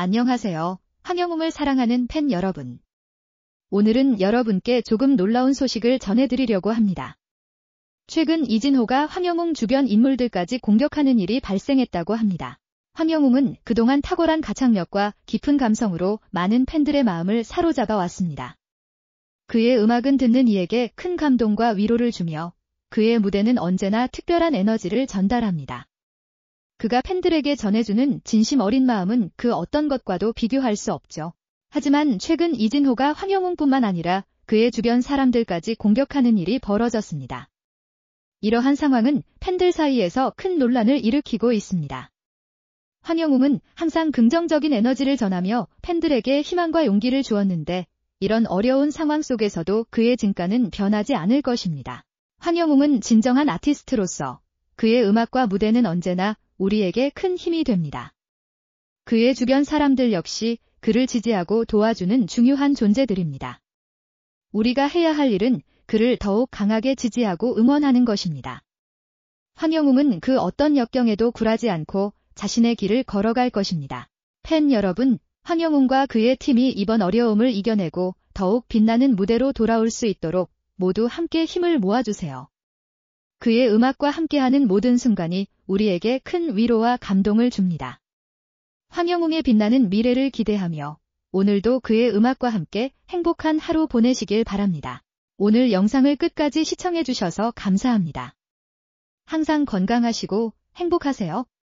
안녕하세요. 황영웅을 사랑하는 팬 여러분. 오늘은 여러분께 조금 놀라운 소식을 전해드리려고 합니다. 최근 이진호가 황영웅 주변 인물들까지 공격하는 일이 발생했다고 합니다. 황영웅은 그동안 탁월한 가창력과 깊은 감성으로 많은 팬들의 마음을 사로잡아 왔습니다. 그의 음악은 듣는 이에게 큰 감동과 위로를 주며 그의 무대는 언제나 특별한 에너지를 전달합니다. 그가 팬들에게 전해주는 진심 어린 마음은 그 어떤 것과도 비교할 수 없죠. 하지만 최근 이진호가 황영웅뿐만 아니라 그의 주변 사람들까지 공격하는 일이 벌어졌습니다. 이러한 상황은 팬들 사이에서 큰 논란을 일으키고 있습니다. 황영웅은 항상 긍정적인 에너지를 전하며 팬들에게 희망과 용기를 주었는데 이런 어려운 상황 속에서도 그의 진가는 변하지 않을 것입니다. 황영웅은 진정한 아티스트로서 그의 음악과 무대는 언제나 우리에게 큰 힘이 됩니다. 그의 주변 사람들 역시 그를 지지하고 도와주는 중요한 존재들입니다. 우리가 해야 할 일은 그를 더욱 강하게 지지하고 응원하는 것입니다. 황영웅은 그 어떤 역경에도 굴하지 않고 자신의 길을 걸어갈 것입니다. 팬 여러분, 황영웅과 그의 팀이 이번 어려움을 이겨내고 더욱 빛나는 무대로 돌아올 수 있도록 모두 함께 힘을 모아주세요. 그의 음악과 함께하는 모든 순간이 우리에게 큰 위로와 감동을 줍니다. 황영웅의 빛나는 미래를 기대하며 오늘도 그의 음악과 함께 행복한 하루 보내시길 바랍니다. 오늘 영상을 끝까지 시청해주셔서 감사합니다. 항상 건강하시고 행복하세요.